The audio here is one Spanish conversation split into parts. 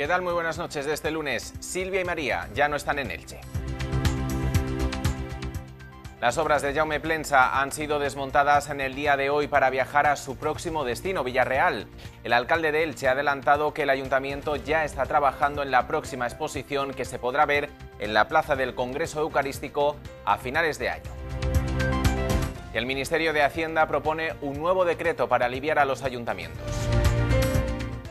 ¿Qué tal? Muy buenas noches de este lunes. Silvia y María ya no están en Elche. Las obras de Jaume Plensa han sido desmontadas en el día de hoy para viajar a su próximo destino, Villarreal. El alcalde de Elche ha adelantado que el ayuntamiento ya está trabajando en la próxima exposición que se podrá ver en la Plaza del Congreso Eucarístico a finales de año. El Ministerio de Hacienda propone un nuevo decreto para aliviar a los ayuntamientos.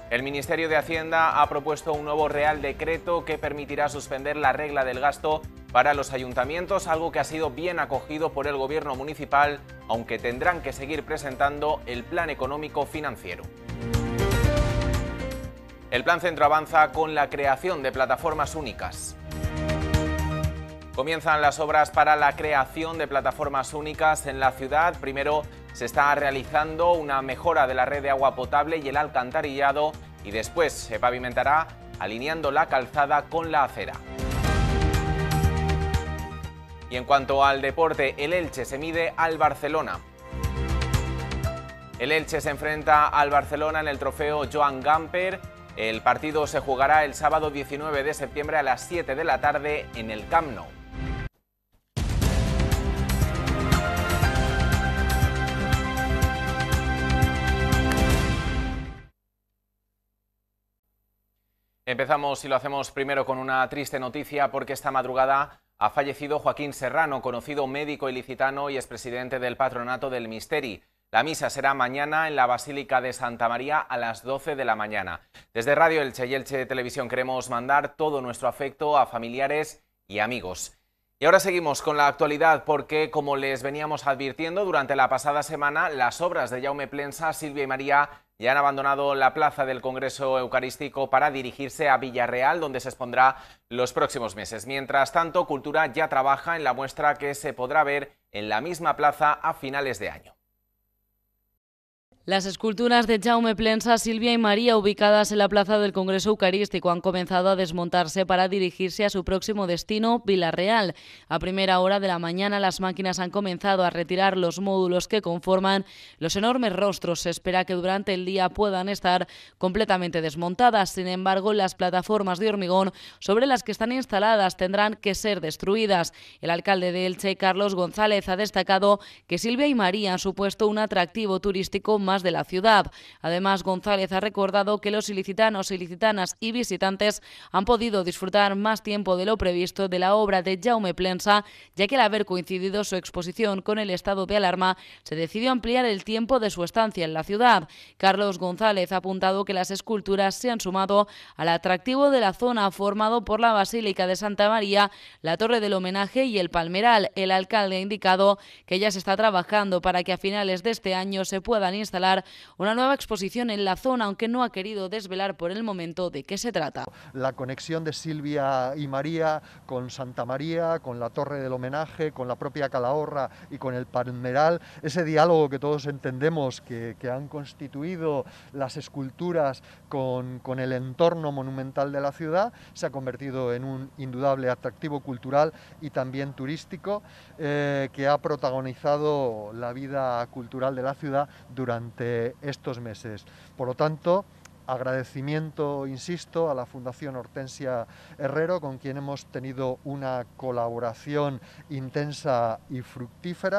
El Ministerio de Hacienda ha propuesto un nuevo Real Decreto que permitirá suspender la regla del gasto para los ayuntamientos, algo que ha sido bien acogido por el Gobierno municipal, aunque tendrán que seguir presentando el Plan Económico Financiero. El Plan Centro avanza con la creación de plataformas únicas. Comienzan las obras para la creación de plataformas únicas en la ciudad. Primero se está realizando una mejora de la red de agua potable y el alcantarillado y después se pavimentará alineando la calzada con la acera. Y en cuanto al deporte, el Elche se mide al Barcelona. El Elche se enfrenta al Barcelona en el trofeo Joan Gamper. El partido se jugará el sábado 19 de septiembre a las 7 de la tarde en el Camp Nou. Empezamos y lo hacemos primero con una triste noticia porque esta madrugada ha fallecido Joaquín Serrano, conocido médico ilicitano y expresidente del Patronato del Misteri. La misa será mañana en la Basílica de Santa María a las 12 de la mañana. Desde Radio El y de Televisión queremos mandar todo nuestro afecto a familiares y amigos. Y ahora seguimos con la actualidad porque, como les veníamos advirtiendo durante la pasada semana, las obras de Jaume Plensa, Silvia y María ya han abandonado la plaza del Congreso Eucarístico para dirigirse a Villarreal, donde se expondrá los próximos meses. Mientras tanto, Cultura ya trabaja en la muestra que se podrá ver en la misma plaza a finales de año. Las esculturas de Jaume Plensa, Silvia y María, ubicadas en la plaza del Congreso Eucarístico, han comenzado a desmontarse para dirigirse a su próximo destino, Villarreal. A primera hora de la mañana, las máquinas han comenzado a retirar los módulos que conforman los enormes rostros. Se espera que durante el día puedan estar completamente desmontadas. Sin embargo, las plataformas de hormigón sobre las que están instaladas tendrán que ser destruidas. El alcalde de Elche, Carlos González, ha destacado que Silvia y María han supuesto un atractivo turístico más de la ciudad. Además, González ha recordado que los ilicitanos, ilicitanas y visitantes han podido disfrutar más tiempo de lo previsto de la obra de Jaume Plensa, ya que al haber coincidido su exposición con el estado de alarma, se decidió ampliar el tiempo de su estancia en la ciudad. Carlos González ha apuntado que las esculturas se han sumado al atractivo de la zona formado por la Basílica de Santa María, la Torre del Homenaje y el Palmeral. El alcalde ha indicado que ya se está trabajando para que a finales de este año se puedan instalar una nueva exposición en la zona, aunque no ha querido desvelar por el momento de qué se trata. La conexión de Silvia y María con Santa María, con la Torre del Homenaje, con la propia Calahorra y con el Palmeral, ese diálogo que todos entendemos que, han constituido las esculturas con, el entorno monumental de la ciudad, se ha convertido en un indudable atractivo cultural y también turístico eh, que ha protagonizado la vida cultural de la ciudad durante estos meses. Por lo tanto, agradecimiento, insisto, a la Fundación Hortensia Herrero, con quien hemos tenido una colaboración intensa y fructífera.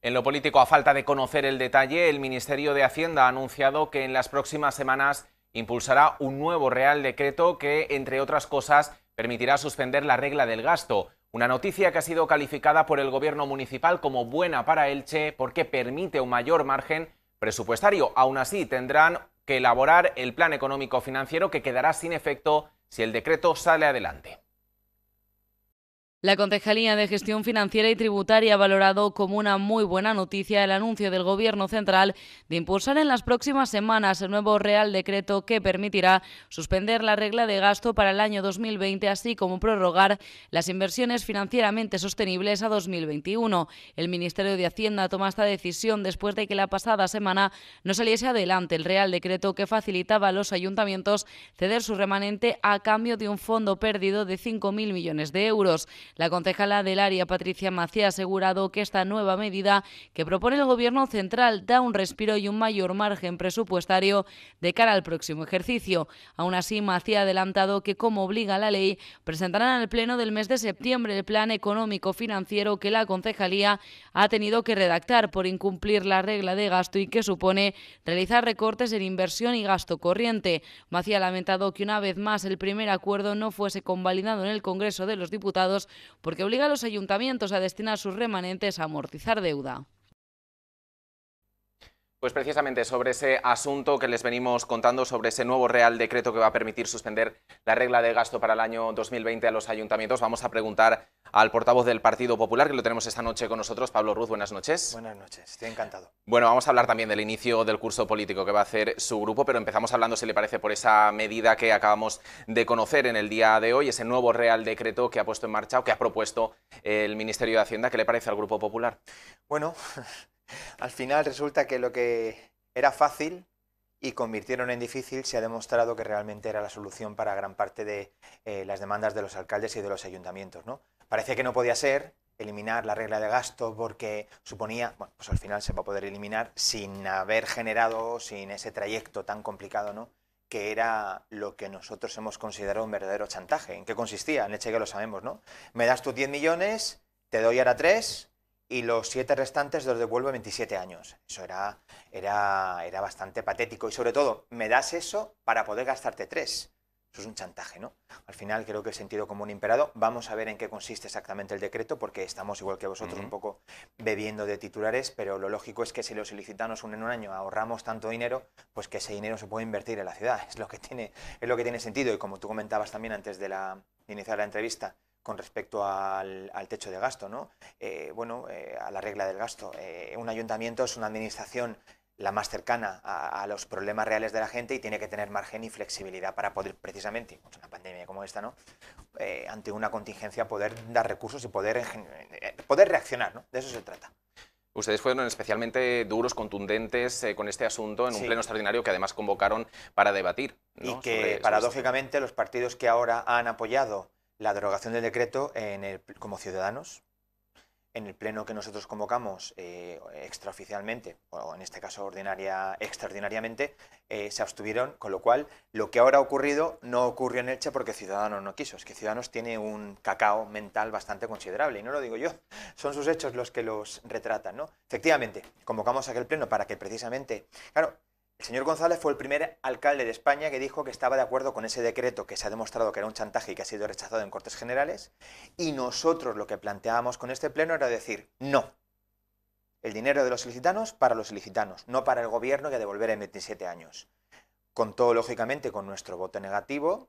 En lo político, a falta de conocer el detalle, el Ministerio de Hacienda ha anunciado que en las próximas semanas impulsará un nuevo Real Decreto que, entre otras cosas, permitirá suspender la regla del gasto. Una noticia que ha sido calificada por el Gobierno municipal como buena para Elche porque permite un mayor margen presupuestario. Aún así, tendrán que elaborar el plan económico financiero que quedará sin efecto si el decreto sale adelante. La Concejalía de Gestión Financiera y Tributaria ha valorado como una muy buena noticia el anuncio del Gobierno Central de impulsar en las próximas semanas el nuevo Real Decreto que permitirá suspender la regla de gasto para el año 2020, así como prorrogar las inversiones financieramente sostenibles a 2021. El Ministerio de Hacienda toma esta decisión después de que la pasada semana no saliese adelante el Real Decreto que facilitaba a los ayuntamientos ceder su remanente a cambio de un fondo perdido de 5.000 millones de euros. La concejala del área, Patricia Macía, ha asegurado que esta nueva medida que propone el Gobierno central da un respiro y un mayor margen presupuestario de cara al próximo ejercicio. Aún así, Macía ha adelantado que, como obliga la ley, presentarán al Pleno del mes de septiembre el plan económico-financiero que la concejalía ha tenido que redactar por incumplir la regla de gasto y que supone realizar recortes en inversión y gasto corriente. Macía ha lamentado que una vez más el primer acuerdo no fuese convalidado en el Congreso de los Diputados porque obliga a los ayuntamientos a destinar sus remanentes a amortizar deuda. Pues precisamente sobre ese asunto que les venimos contando, sobre ese nuevo Real Decreto que va a permitir suspender la regla de gasto para el año 2020 a los ayuntamientos, vamos a preguntar al portavoz del Partido Popular, que lo tenemos esta noche con nosotros, Pablo Ruz, buenas noches. Buenas noches, estoy encantado. Bueno, vamos a hablar también del inicio del curso político que va a hacer su grupo, pero empezamos hablando, si le parece, por esa medida que acabamos de conocer en el día de hoy, ese nuevo Real Decreto que ha puesto en marcha o que ha propuesto el Ministerio de Hacienda. ¿Qué le parece al Grupo Popular? Bueno... Al final resulta que lo que era fácil y convirtieron en difícil se ha demostrado que realmente era la solución para gran parte de eh, las demandas de los alcaldes y de los ayuntamientos. ¿no? Parece que no podía ser eliminar la regla de gasto porque suponía, bueno, pues al final se va a poder eliminar sin haber generado, sin ese trayecto tan complicado, ¿no? que era lo que nosotros hemos considerado un verdadero chantaje. ¿En qué consistía? En de que lo sabemos, ¿no? Me das tus 10 millones, te doy ahora 3, y los siete restantes los devuelvo 27 años. Eso era, era, era bastante patético. Y sobre todo, me das eso para poder gastarte tres. Eso es un chantaje, ¿no? Al final creo que el sentido común imperado. Vamos a ver en qué consiste exactamente el decreto, porque estamos igual que vosotros un poco bebiendo de titulares, pero lo lógico es que si los un en un año ahorramos tanto dinero, pues que ese dinero se puede invertir en la ciudad. Es lo que tiene, es lo que tiene sentido. Y como tú comentabas también antes de, la, de iniciar la entrevista, con respecto al, techo de gasto. ¿no? Eh, bueno, eh, a la regla del gasto. Eh, un ayuntamiento es una administración la más cercana a, los problemas reales de la gente y tiene que tener margen y flexibilidad para poder, precisamente, con pues, una pandemia como esta, ¿no? ante una contingencia, poder dar recursos y poder, poder reaccionar. ¿no? De eso se trata. Ustedes fueron especialmente duros, contundentes con este asunto en un pleno extraordinario que además convocaron para debatir. Y que este paradójicamente, los partidos que ahora han apoyado la derogación del decreto en el, como ciudadanos, en el pleno que nosotros convocamos eh, extraoficialmente, o en este caso ordinaria, extraordinariamente, eh, se abstuvieron, con lo cual lo que ahora ha ocurrido no ocurrió en Elche porque Ciudadanos no quiso. Es que Ciudadanos tiene un cacao mental bastante considerable, y no lo digo yo, son sus hechos los que los retratan. ¿no? Efectivamente, convocamos aquel pleno para que precisamente, claro, el señor González fue el primer alcalde de España que dijo que estaba de acuerdo con ese decreto que se ha demostrado que era un chantaje y que ha sido rechazado en Cortes Generales. Y nosotros lo que planteábamos con este pleno era decir, no, el dinero de los ilicitanos para los ilicitanos, no para el gobierno que devolverá en 27 años. Contó, lógicamente, con nuestro voto negativo,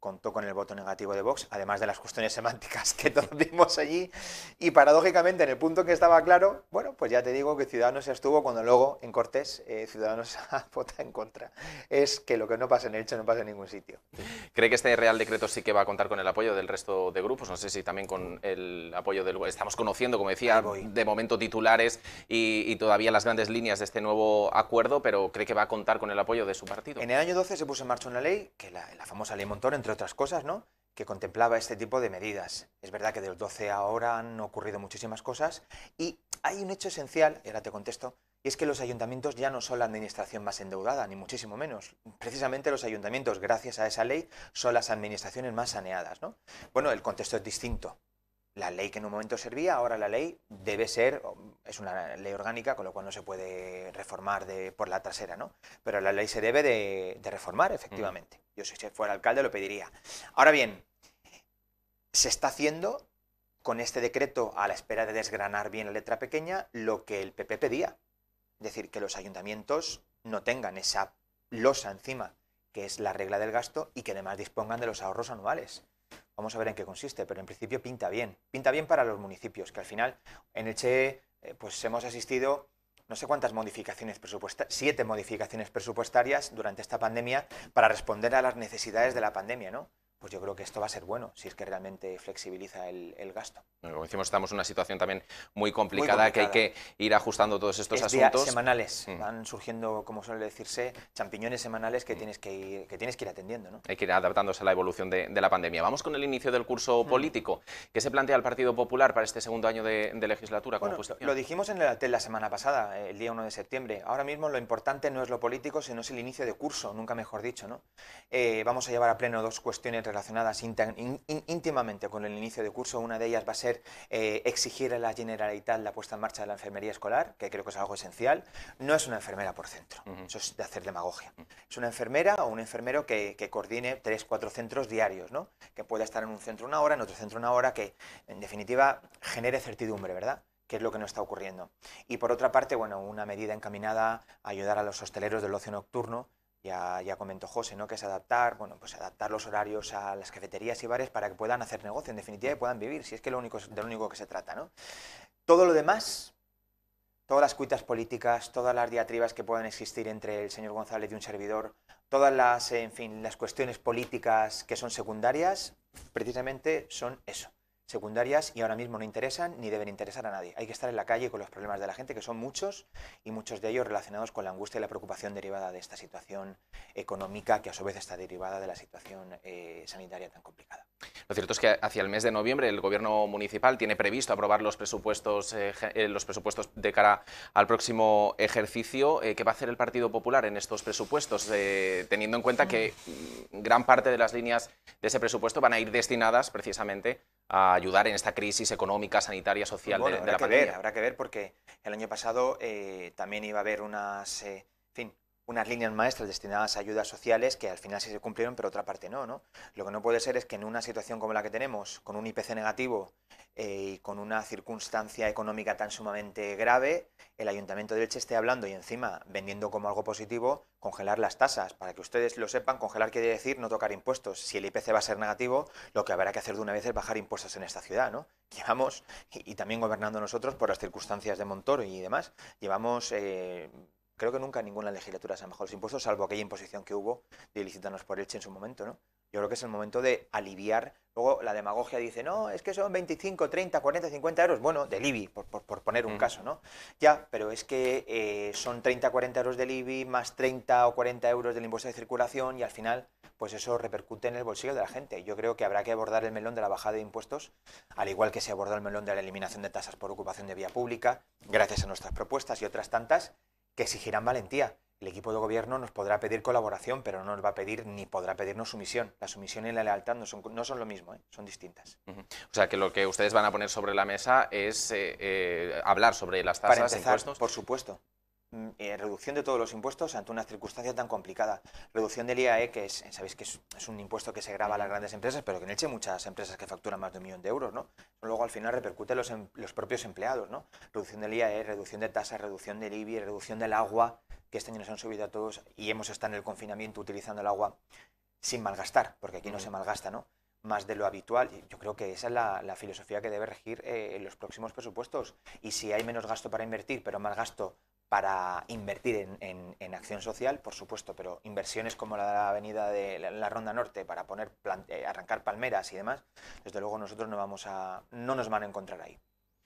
contó con el voto negativo de Vox, además de las cuestiones semánticas que todos vimos allí, y paradójicamente en el punto que estaba claro, bueno, pues ya te digo que Ciudadanos estuvo cuando luego en Cortés eh, Ciudadanos vota en contra. Es que lo que no pasa en el hecho no pasa en ningún sitio. ¿Cree que este Real Decreto sí que va a contar con el apoyo del resto de grupos? No sé si también con el apoyo del... Estamos conociendo, como decía, de momento titulares y, todavía las grandes líneas de este nuevo acuerdo, pero ¿cree que va a contar con el apoyo de su partido? En el año 12 se puso en marcha una ley, que la, famosa ley Montoro, entre otras cosas, ¿no? que contemplaba este tipo de medidas. Es verdad que del 12 a ahora han ocurrido muchísimas cosas y hay un hecho esencial, y ahora te contesto, y es que los ayuntamientos ya no son la administración más endeudada, ni muchísimo menos. Precisamente los ayuntamientos, gracias a esa ley, son las administraciones más saneadas. ¿no? Bueno, el contexto es distinto la ley que en un momento servía, ahora la ley debe ser, es una ley orgánica, con lo cual no se puede reformar de, por la trasera, ¿no? Pero la ley se debe de, reformar, efectivamente. Yo si fuera alcalde lo pediría. Ahora bien, se está haciendo con este decreto, a la espera de desgranar bien la letra pequeña, lo que el PP pedía. Es decir, que los ayuntamientos no tengan esa losa encima, que es la regla del gasto, y que además dispongan de los ahorros anuales. Vamos a ver en qué consiste, pero en principio pinta bien. Pinta bien para los municipios, que al final en el eh, pues hemos asistido no sé cuántas modificaciones presupuestarias, siete modificaciones presupuestarias durante esta pandemia para responder a las necesidades de la pandemia, ¿no? pues yo creo que esto va a ser bueno, si es que realmente flexibiliza el, gasto. Como decimos, estamos en una situación también muy complicada, que hay que ir ajustando todos estos es asuntos. semanales, mm. van surgiendo, como suele decirse, champiñones semanales que, mm. tienes, que, ir, que tienes que ir atendiendo. ¿no? Hay que ir adaptándose a la evolución de, la pandemia. Vamos con el inicio del curso mm. político. ¿Qué se plantea el Partido Popular para este segundo año de, legislatura? lo dijimos en la, la semana pasada, eh, el día 1 de septiembre. Ahora mismo lo importante no es lo político, sino es el inicio de curso, nunca mejor dicho. ¿no? Eh, vamos a llevar a pleno dos cuestiones relacionadas íntimamente con el inicio de curso. Una de ellas va a ser eh, exigir a la Generalitat la puesta en marcha de la enfermería escolar, que creo que es algo esencial. No es una enfermera por centro, eso es de hacer demagogia. Es una enfermera o un enfermero que, coordine tres, cuatro centros diarios, ¿no? que pueda estar en un centro una hora, en otro centro una hora, que en definitiva genere certidumbre, ¿verdad? qué es lo que no está ocurriendo. Y por otra parte, bueno, una medida encaminada a ayudar a los hosteleros del ocio nocturno ya, comentó José, ¿no? que es adaptar, bueno, pues adaptar los horarios a las cafeterías y bares para que puedan hacer negocio, en definitiva, y puedan vivir, si es que lo único, de lo único que se trata. ¿no? Todo lo demás, todas las cuitas políticas, todas las diatribas que puedan existir entre el señor González y un servidor, todas las, en fin, las cuestiones políticas que son secundarias, precisamente son eso, secundarias y ahora mismo no interesan ni deben interesar a nadie. Hay que estar en la calle con los problemas de la gente, que son muchos, y muchos de ellos relacionados con la angustia y la preocupación derivada de esta situación económica, que a su vez está derivada de la situación eh, sanitaria tan complicada. Lo cierto es que hacia el mes de noviembre el Gobierno municipal tiene previsto aprobar los presupuestos, eh, eh, los presupuestos de cara al próximo ejercicio. Eh, ¿Qué va a hacer el Partido Popular en estos presupuestos, teniendo en cuenta que mm, gran parte de las líneas de ese presupuesto van a ir destinadas precisamente a ayudar en esta crisis económica, sanitaria, social pues de, la pandemia? ver, habrá que ver porque el año pasado también iba a haber unas unas líneas maestras destinadas a ayudas sociales que al final sí se cumplieron, pero otra parte no, no. Lo que no puede ser es que en una situación como la que tenemos, con un IPC negativo eh, y con una circunstancia económica tan sumamente grave, el Ayuntamiento de Elche esté hablando y encima vendiendo como algo positivo congelar las tasas. Para que ustedes lo sepan, congelar quiere decir no tocar impuestos. Si el IPC va a ser negativo, lo que habrá que hacer de una vez es bajar impuestos en esta ciudad, ¿no? Llevamos, y, también gobernando nosotros por las circunstancias de Montoro y demás, llevamos... Eh, creo que nunca ninguna legislatura se han los impuestos, salvo aquella imposición que hubo de por Elche en su momento, ¿no? Yo creo que es el momento de aliviar. Luego la demagogia dice, no, es que son 25, 30, 40, 50 euros, bueno, del IBI, por, poner un mm. caso, ¿no? Ya, pero es que eh, son 30, 40 euros del IBI, más 30 o 40 euros del impuesto de circulación y al final, pues eso repercute en el bolsillo de la gente. Yo creo que habrá que abordar el melón de la bajada de impuestos, al igual que se abordó el melón de la eliminación de tasas por ocupación de vía pública, gracias a nuestras propuestas y otras tantas, que exigirán valentía. El equipo de gobierno nos podrá pedir colaboración, pero no nos va a pedir ni podrá pedirnos sumisión. La sumisión y la lealtad no son, no son lo mismo, ¿eh? son distintas. O sea, que lo que ustedes van a poner sobre la mesa es eh, eh, hablar sobre las tasas, Para impuestos. Por supuesto. Mm, eh, reducción de todos los impuestos ante una circunstancia tan complicada. Reducción del IAE, que es, sabéis que es, un impuesto que se graba a las grandes empresas, pero que en Elche muchas empresas que facturan más de un millón de euros, ¿no? Luego al final repercute los, em, los propios empleados, ¿no? Reducción del IAE, reducción de tasas, reducción del IBI, reducción del agua, que este año nos han subido a todos y hemos estado en el confinamiento utilizando el agua sin malgastar, porque aquí no se malgasta, ¿no? más de lo habitual. Yo creo que esa es la, filosofía que debe regir eh, los próximos presupuestos. Y si hay menos gasto para invertir, pero más gasto para invertir en, acción social, por supuesto, pero inversiones como la de la avenida de la, Ronda Norte para poner eh, arrancar palmeras y demás, desde luego nosotros no, vamos a, no nos van a encontrar ahí.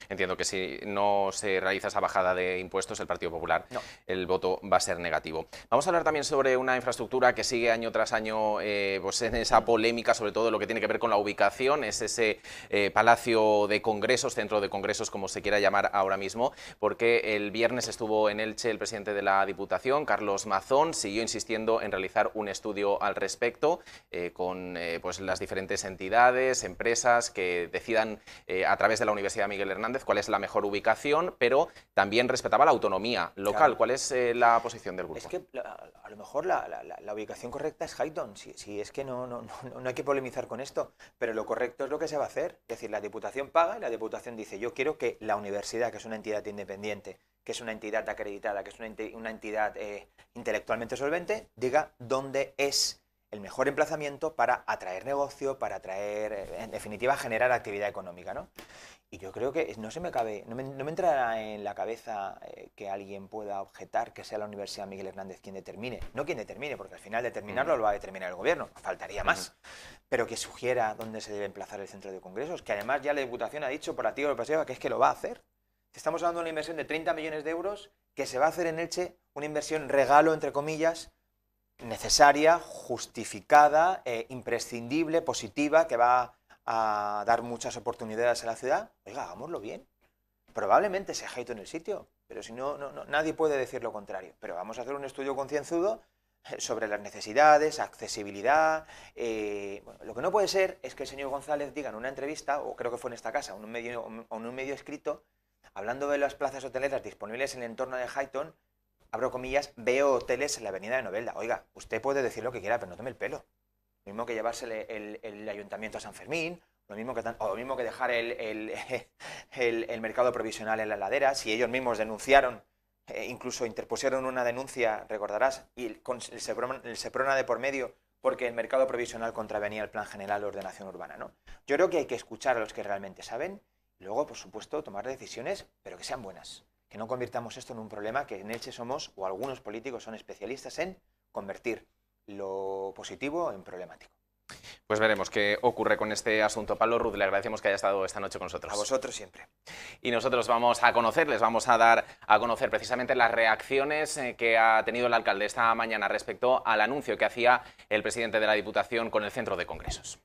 Entiendo que si no se realiza esa bajada de impuestos, el Partido Popular, el voto va a ser negativo. Vamos a hablar también sobre una infraestructura que sigue año tras año eh, pues, en esa polémica, sobre todo lo que tiene que ver con la ubicación, es ese eh, Palacio de Congresos, Centro de Congresos, como se quiera llamar ahora mismo, porque el viernes estuvo en Elche el presidente de la Diputación, Carlos Mazón, siguió insistiendo en realizar un estudio al respecto eh, con pues las diferentes entidades, empresas que decidan a través de la Universidad Miguel Hernández cuál es la mejor ubicación, pero también respetaba la autonomía local. ¿Cuál es eh, la posición del grupo? Es que a lo mejor la, ubicación correcta es Highton, si, es que no, no, hay que polemizar con esto, pero lo correcto es lo que se va a hacer. Es decir, la Diputación paga y la Diputación dice, yo quiero que la universidad, que es una entidad independiente, que es una entidad acreditada, que es una entidad, eh, intelectualmente solvente, diga dónde es el mejor emplazamiento para atraer negocio, para atraer, eh, en definitiva, generar actividad económica, ¿no? Y yo creo que no se me cabe, no me, no en la cabeza eh, que alguien pueda objetar que sea la Universidad Miguel Hernández quien determine, no quien determine, porque al final determinarlo mm. lo va a determinar el gobierno, faltaría más, mm. pero que sugiera dónde se debe emplazar el centro de congresos, que además ya la Diputación ha dicho por activo y pasiva que es que lo va a hacer. Estamos hablando de una inversión de 30 millones de euros que se va a hacer en Elche, una inversión regalo, entre comillas, necesaria, justificada, eh, imprescindible, positiva, que va a dar muchas oportunidades a la ciudad, oiga, hagámoslo bien. Probablemente sea hate en el sitio, pero si no, nadie puede decir lo contrario. Pero vamos a hacer un estudio concienzudo eh, sobre las necesidades, accesibilidad. Eh, lo que no puede ser es que el señor González diga en una entrevista, o creo que fue en esta casa, un medio, en un medio escrito, hablando de las plazas hoteleras disponibles en el entorno de Highton, abro comillas, veo hoteles en la avenida de Novelda. Oiga, usted puede decir lo que quiera, pero no tome el pelo. Lo mismo que llevársele el, ayuntamiento a San Fermín, lo mismo que, o lo mismo que dejar el, el, mercado provisional en la ladera, si ellos mismos denunciaron, eh, incluso interpusieron una denuncia, recordarás, y con el Seprona, el de por medio, porque el mercado provisional contravenía el Plan General de Ordenación Urbana. ¿no? Yo creo que hay que escuchar a los que realmente saben, y luego, por supuesto, tomar decisiones, pero que sean buenas que no convirtamos esto en un problema que en Elche somos, o algunos políticos son especialistas en convertir lo positivo en problemático. Pues veremos qué ocurre con este asunto. Pablo Ruth, le agradecemos que haya estado esta noche con nosotros. A vosotros siempre. Y nosotros vamos a conocer, les vamos a dar a conocer precisamente las reacciones eh, que ha tenido el alcalde esta mañana respecto al anuncio que hacía el presidente de la Diputación con el centro de congresos.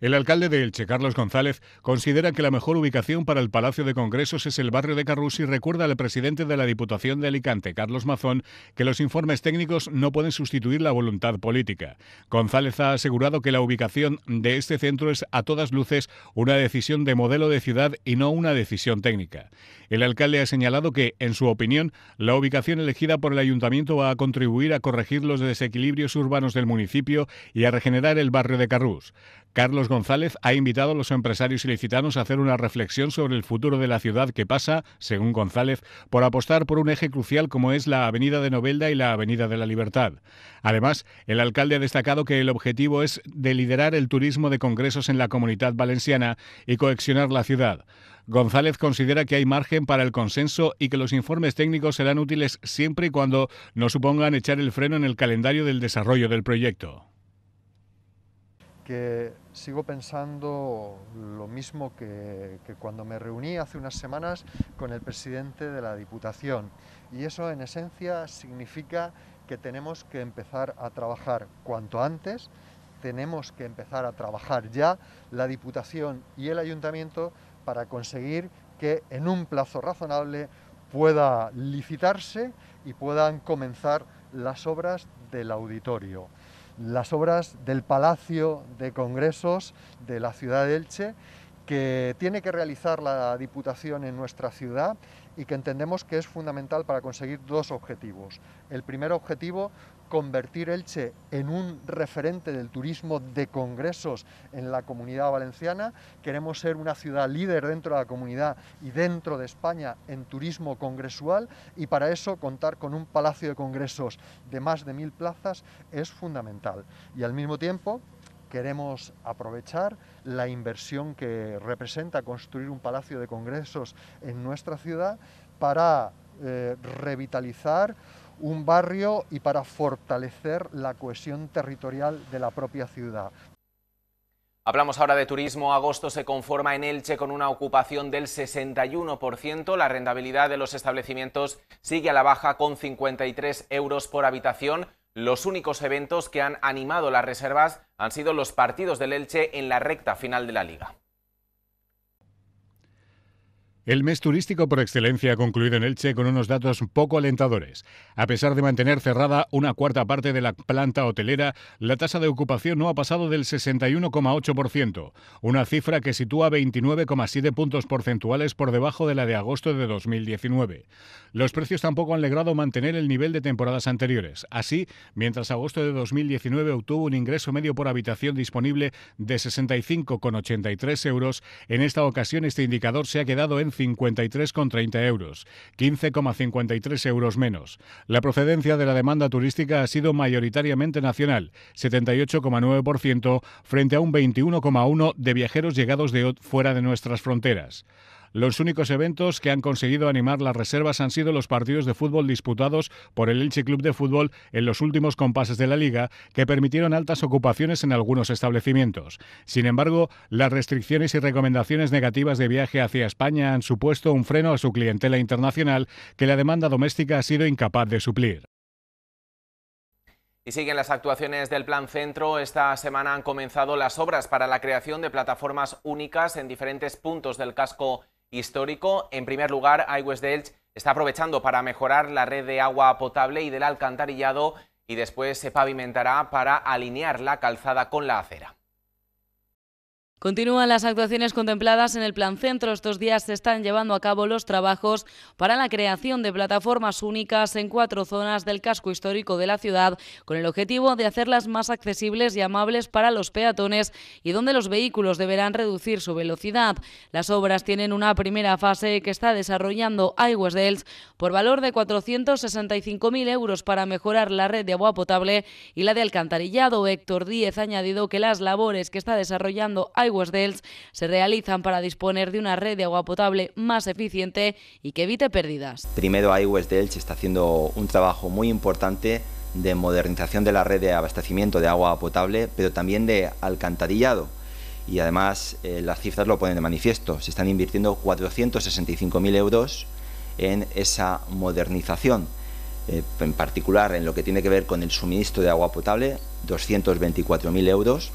El alcalde de Elche, Carlos González, considera que la mejor ubicación para el Palacio de Congresos es el barrio de Carrus y recuerda al presidente de la Diputación de Alicante, Carlos Mazón, que los informes técnicos no pueden sustituir la voluntad política. González ha asegurado que la ubicación de este centro es a todas luces una decisión de modelo de ciudad y no una decisión técnica. El alcalde ha señalado que, en su opinión, la ubicación elegida por el ayuntamiento va a contribuir a corregir los desequilibrios urbanos del municipio y a regenerar el barrio de Carrús. Carlos González ha invitado a los empresarios ilicitanos a hacer una reflexión sobre el futuro de la ciudad que pasa, según González, por apostar por un eje crucial como es la Avenida de Novelda y la Avenida de la Libertad. Además, el alcalde ha destacado que el objetivo es de liderar el turismo de congresos en la comunidad valenciana y coexionar la ciudad. González considera que hay margen para el consenso y que los informes técnicos serán útiles siempre y cuando no supongan echar el freno en el calendario del desarrollo del proyecto sigo pensando lo mismo que, cuando me reuní hace unas semanas con el presidente de la Diputación. Y eso en esencia significa que tenemos que empezar a trabajar cuanto antes, tenemos que empezar a trabajar ya la Diputación y el Ayuntamiento para conseguir que en un plazo razonable pueda licitarse y puedan comenzar las obras del auditorio las obras del Palacio de Congresos de la ciudad de Elche que tiene que realizar la Diputación en nuestra ciudad y que entendemos que es fundamental para conseguir dos objetivos. El primer objetivo, convertir Elche en un referente del turismo de congresos en la comunidad valenciana, queremos ser una ciudad líder dentro de la comunidad y dentro de España en turismo congresual y para eso contar con un palacio de congresos de más de mil plazas es fundamental. Y al mismo tiempo queremos aprovechar la inversión que representa construir un palacio de congresos en nuestra ciudad para eh, revitalizar un barrio y para fortalecer la cohesión territorial de la propia ciudad. Hablamos ahora de turismo. Agosto se conforma en Elche con una ocupación del 61%. La rentabilidad de los establecimientos sigue a la baja con 53 euros por habitación. Los únicos eventos que han animado las reservas han sido los partidos del Elche en la recta final de la liga. El mes turístico por excelencia ha concluido en Elche con unos datos poco alentadores. A pesar de mantener cerrada una cuarta parte de la planta hotelera, la tasa de ocupación no ha pasado del 61,8%, una cifra que sitúa 29,7 puntos porcentuales por debajo de la de agosto de 2019. Los precios tampoco han logrado mantener el nivel de temporadas anteriores. Así, mientras agosto de 2019 obtuvo un ingreso medio por habitación disponible de 65,83 euros, en esta ocasión este indicador se ha quedado en con 53,30 euros, 15,53 euros menos. La procedencia de la demanda turística ha sido mayoritariamente nacional, 78,9% frente a un 21,1% de viajeros llegados de fuera de nuestras fronteras. Los únicos eventos que han conseguido animar las reservas han sido los partidos de fútbol disputados por el Elche Club de Fútbol en los últimos compases de la liga, que permitieron altas ocupaciones en algunos establecimientos. Sin embargo, las restricciones y recomendaciones negativas de viaje hacia España han supuesto un freno a su clientela internacional que la demanda doméstica ha sido incapaz de suplir. Y siguen las actuaciones del Plan Centro. Esta semana han comenzado las obras para la creación de plataformas únicas en diferentes puntos del casco histórico. En primer lugar, iWest de está aprovechando para mejorar la red de agua potable y del alcantarillado y después se pavimentará para alinear la calzada con la acera. Continúan las actuaciones contempladas en el Plan Centro. Estos días se están llevando a cabo los trabajos para la creación de plataformas únicas en cuatro zonas del casco histórico de la ciudad, con el objetivo de hacerlas más accesibles y amables para los peatones y donde los vehículos deberán reducir su velocidad. Las obras tienen una primera fase que está desarrollando de por valor de 465.000 euros para mejorar la red de agua potable y la de alcantarillado. Héctor Díez ha añadido que las labores que está desarrollando se realizan para disponer de una red de agua potable más eficiente y que evite pérdidas. Primero, aguas dels está haciendo un trabajo muy importante de modernización de la red de abastecimiento de agua potable, pero también de alcantarillado. Y además eh, las cifras lo ponen de manifiesto. Se están invirtiendo 465.000 euros en esa modernización, eh, en particular en lo que tiene que ver con el suministro de agua potable, 224.000 euros,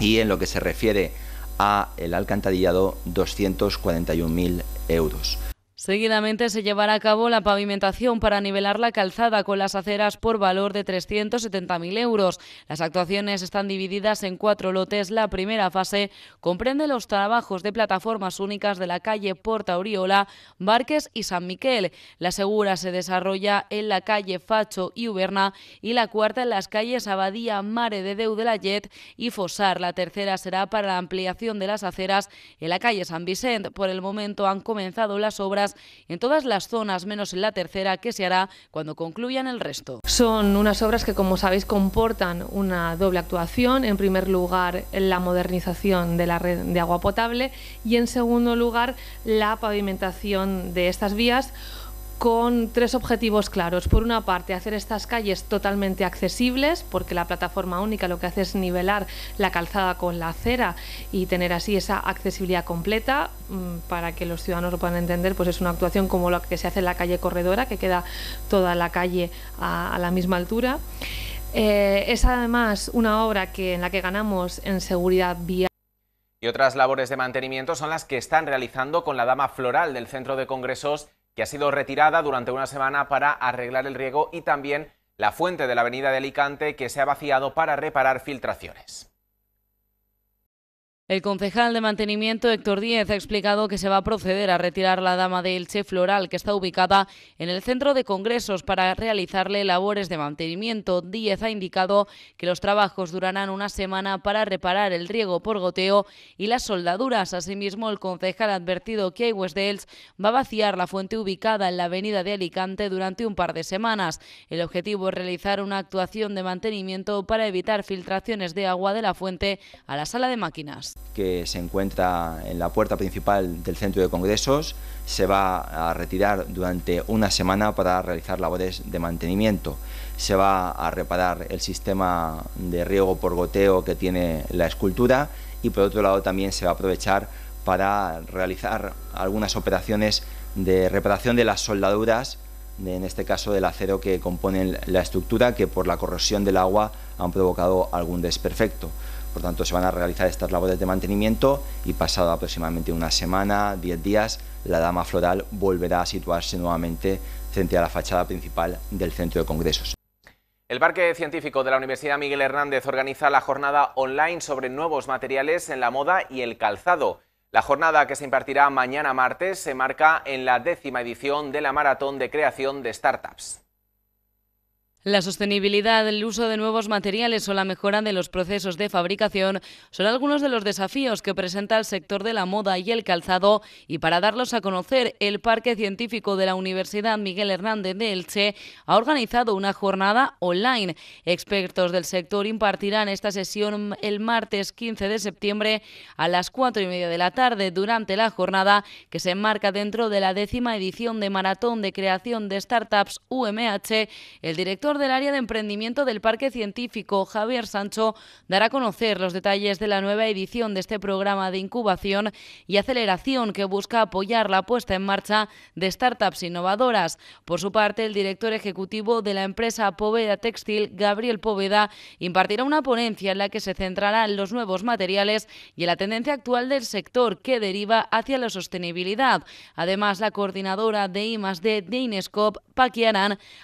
y en lo que se refiere a el alcantarillado 241.000 euros. Seguidamente se llevará a cabo la pavimentación para nivelar la calzada con las aceras por valor de 370.000 euros. Las actuaciones están divididas en cuatro lotes. La primera fase comprende los trabajos de plataformas únicas de la calle Porta Oriola, Barques y San Miquel. La segunda se desarrolla en la calle Facho y Uberna y la cuarta en las calles Abadía, Mare de Deu de la Jet y Fosar. La tercera será para la ampliación de las aceras en la calle San Vicente. Por el momento han comenzado las obras en todas las zonas, menos en la tercera, que se hará cuando concluyan el resto. Son unas obras que, como sabéis, comportan una doble actuación. En primer lugar, la modernización de la red de agua potable y, en segundo lugar, la pavimentación de estas vías con tres objetivos claros. Por una parte, hacer estas calles totalmente accesibles, porque la plataforma única lo que hace es nivelar la calzada con la acera y tener así esa accesibilidad completa mm, para que los ciudadanos lo puedan entender, pues es una actuación como la que se hace en la calle corredora, que queda toda la calle a, la misma altura. Eh, es además una obra que, en la que ganamos en seguridad vial. Y otras labores de mantenimiento son las que están realizando con la Dama Floral del Centro de Congresos que ha sido retirada durante una semana para arreglar el riego y también la fuente de la avenida de Alicante que se ha vaciado para reparar filtraciones. El concejal de mantenimiento Héctor Díez ha explicado que se va a proceder a retirar la dama de Elche Floral, que está ubicada en el centro de congresos para realizarle labores de mantenimiento. Díez ha indicado que los trabajos durarán una semana para reparar el riego por goteo y las soldaduras. Asimismo, el concejal ha advertido que de Elche va a vaciar la fuente ubicada en la avenida de Alicante durante un par de semanas. El objetivo es realizar una actuación de mantenimiento para evitar filtraciones de agua de la fuente a la sala de máquinas que se encuentra en la puerta principal del centro de congresos, se va a retirar durante una semana para realizar labores de mantenimiento. Se va a reparar el sistema de riego por goteo que tiene la escultura y por otro lado también se va a aprovechar para realizar algunas operaciones de reparación de las soldaduras, en este caso del acero que componen la estructura, que por la corrosión del agua han provocado algún desperfecto. Por tanto, se van a realizar estas labores de mantenimiento y pasado aproximadamente una semana, 10 días, la dama floral volverá a situarse nuevamente frente a la fachada principal del centro de congresos. El Parque Científico de la Universidad Miguel Hernández organiza la jornada online sobre nuevos materiales en la moda y el calzado. La jornada que se impartirá mañana martes se marca en la décima edición de la Maratón de Creación de Startups. La sostenibilidad, el uso de nuevos materiales o la mejora de los procesos de fabricación son algunos de los desafíos que presenta el sector de la moda y el calzado y para darlos a conocer, el Parque Científico de la Universidad Miguel Hernández de Elche ha organizado una jornada online. Expertos del sector impartirán esta sesión el martes 15 de septiembre a las 4 y media de la tarde durante la jornada que se enmarca dentro de la décima edición de Maratón de Creación de Startups UMH. El director del área de emprendimiento del Parque Científico, Javier Sancho, dará a conocer los detalles de la nueva edición de este programa de incubación y aceleración que busca apoyar la puesta en marcha de startups innovadoras. Por su parte, el director ejecutivo de la empresa Poveda Textil, Gabriel Poveda, impartirá una ponencia en la que se centrarán los nuevos materiales y en la tendencia actual del sector que deriva hacia la sostenibilidad. Además, la coordinadora de I+D de Inescop, Paqui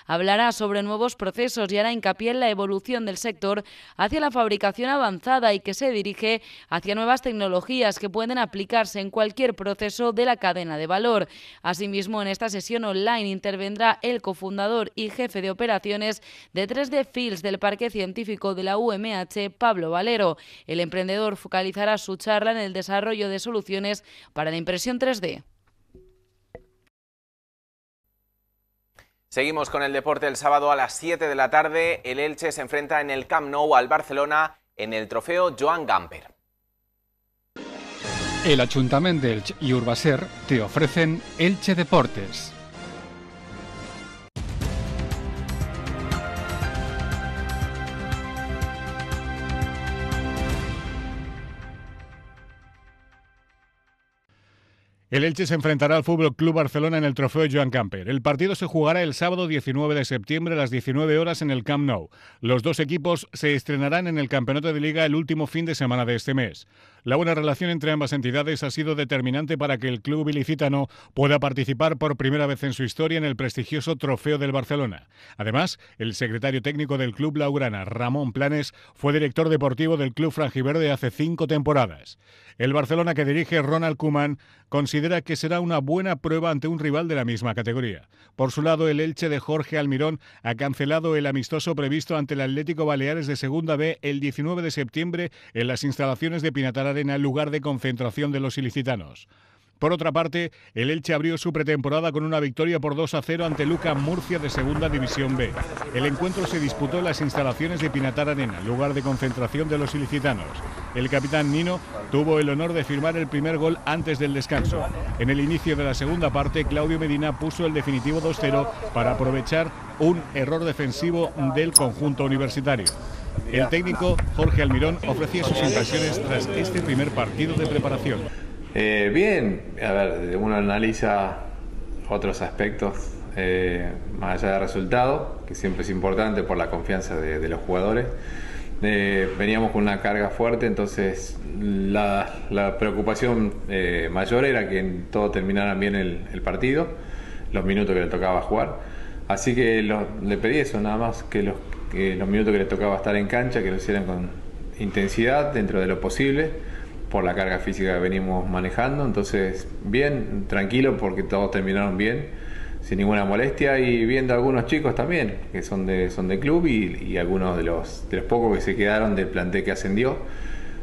hablará sobre nuevos procesos y hará hincapié en la evolución del sector hacia la fabricación avanzada y que se dirige hacia nuevas tecnologías que pueden aplicarse en cualquier proceso de la cadena de valor. Asimismo, en esta sesión online intervendrá el cofundador y jefe de operaciones de 3D Fields del Parque Científico de la UMH, Pablo Valero. El emprendedor focalizará su charla en el desarrollo de soluciones para la impresión 3D. Seguimos con el deporte el sábado a las 7 de la tarde. El Elche se enfrenta en el Camp Nou al Barcelona en el trofeo Joan Gamper. El Ayuntamiento de Elche y Urbaser te ofrecen Elche Deportes. El Elche se enfrentará al Fútbol Club Barcelona en el Trofeo Joan Camper. El partido se jugará el sábado 19 de septiembre a las 19 horas en el Camp Nou. Los dos equipos se estrenarán en el Campeonato de Liga el último fin de semana de este mes. La buena relación entre ambas entidades ha sido determinante para que el club ilicitano pueda participar por primera vez en su historia en el prestigioso Trofeo del Barcelona. Además, el secretario técnico del club laurana, Ramón Planes, fue director deportivo del club frangiverde hace cinco temporadas. El Barcelona que dirige Ronald Koeman considera que será una buena prueba ante un rival de la misma categoría. Por su lado, el Elche de Jorge Almirón ha cancelado el amistoso previsto ante el Atlético Baleares de Segunda B el 19 de septiembre en las instalaciones de Pinatar el lugar de concentración de los ilicitanos. Por otra parte, el Elche abrió su pretemporada con una victoria por 2 a 0 ante Luca Murcia de Segunda División B. El encuentro se disputó en las instalaciones de Pinatar Arena, lugar de concentración de los ilicitanos. El capitán Nino tuvo el honor de firmar el primer gol antes del descanso. En el inicio de la segunda parte, Claudio Medina puso el definitivo 2-0 para aprovechar un error defensivo del conjunto universitario. El técnico Jorge Almirón ofrecía sus impresiones tras este primer partido de preparación. Eh, bien, a ver, uno analiza otros aspectos eh, más allá del resultado, que siempre es importante por la confianza de, los jugadores. Eh, veníamos con una carga fuerte, entonces la, preocupación mayor era que todo terminara bien el, partido, los minutos que le tocaba jugar. Así que le pedí eso, nada más que los que los minutos que les tocaba estar en cancha, que lo hicieran con intensidad dentro de lo posible, por la carga física que venimos manejando. Entonces, bien, tranquilo, porque todos terminaron bien, sin ninguna molestia, y viendo algunos chicos también, que son de, son de club, y, algunos de los, de pocos que se quedaron del plantel que ascendió.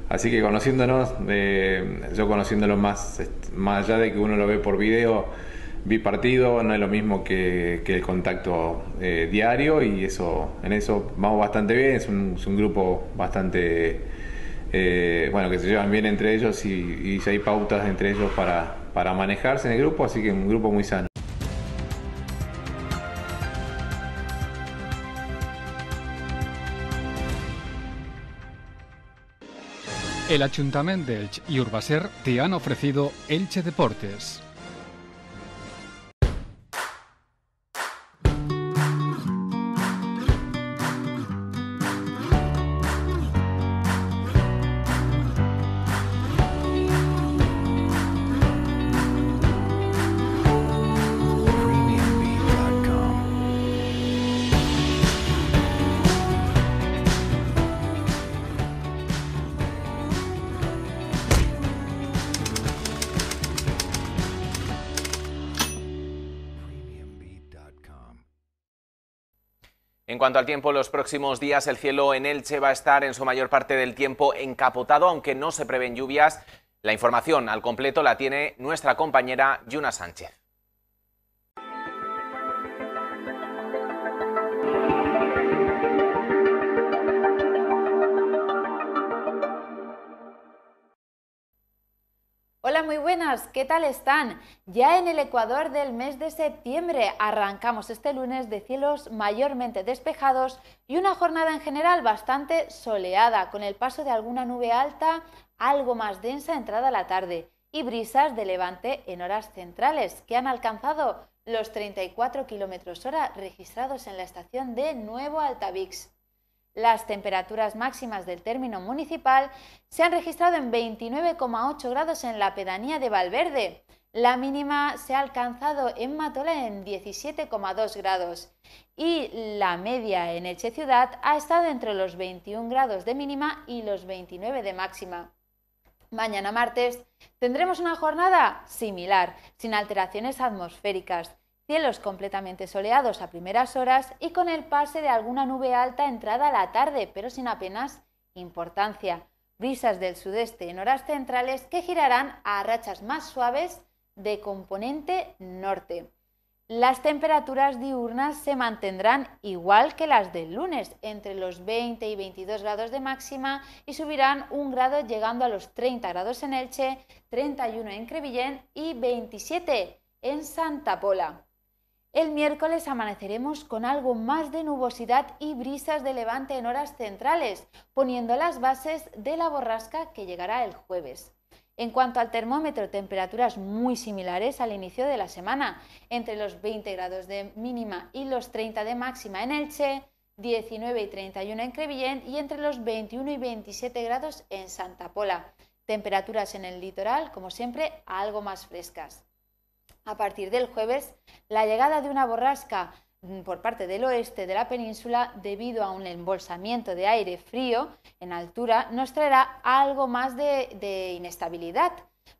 Así que conociéndonos, eh, yo conociéndolo más, más allá de que uno lo ve por video, bipartido, no es lo mismo que, el contacto eh, diario y eso en eso vamos bastante bien, es un, grupo bastante, eh, bueno, que se llevan bien entre ellos y, y hay pautas entre ellos para, para manejarse en el grupo, así que un grupo muy sano. El Ayuntamiento de Elche y Urbaser te han ofrecido Elche Deportes. En cuanto al tiempo, los próximos días el cielo en Elche va a estar en su mayor parte del tiempo encapotado, aunque no se prevén lluvias. La información al completo la tiene nuestra compañera Yuna Sánchez. Muy buenas, ¿qué tal están? Ya en el Ecuador del mes de septiembre arrancamos este lunes de cielos mayormente despejados y una jornada en general bastante soleada, con el paso de alguna nube alta algo más densa entrada a la tarde y brisas de levante en horas centrales que han alcanzado los 34 km hora registrados en la estación de Nuevo Altavix. Las temperaturas máximas del término municipal se han registrado en 29,8 grados en la pedanía de Valverde. La mínima se ha alcanzado en Matola en 17,2 grados y la media en Elche Ciudad ha estado entre los 21 grados de mínima y los 29 de máxima. Mañana martes tendremos una jornada similar, sin alteraciones atmosféricas. Cielos completamente soleados a primeras horas y con el pase de alguna nube alta entrada a la tarde, pero sin apenas importancia. Brisas del sudeste en horas centrales que girarán a rachas más suaves de componente norte. Las temperaturas diurnas se mantendrán igual que las del lunes, entre los 20 y 22 grados de máxima y subirán un grado llegando a los 30 grados en Elche, 31 en Crevillén y 27 en Santa Pola. El miércoles amaneceremos con algo más de nubosidad y brisas de levante en horas centrales, poniendo las bases de la borrasca que llegará el jueves. En cuanto al termómetro, temperaturas muy similares al inicio de la semana, entre los 20 grados de mínima y los 30 de máxima en Elche, 19 y 31 en Crevillent y entre los 21 y 27 grados en Santa Pola. Temperaturas en el litoral, como siempre, algo más frescas a partir del jueves la llegada de una borrasca mm, por parte del oeste de la península debido a un embolsamiento de aire frío en altura nos traerá algo más de, inestabilidad,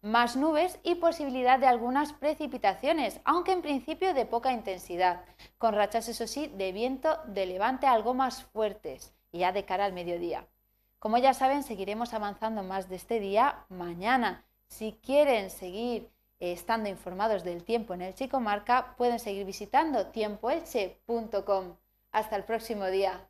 más nubes y posibilidad de algunas precipitaciones, aunque en principio de poca intensidad, con rachas eso sí de viento de levante algo más fuertes, ya de cara al mediodía. Como ya saben, seguiremos avanzando más de este día mañana. Si quieren seguir eh, estando informados del tiempo en el Chico Marca, pueden seguir visitando tiempoelche.com. Hasta el próximo día.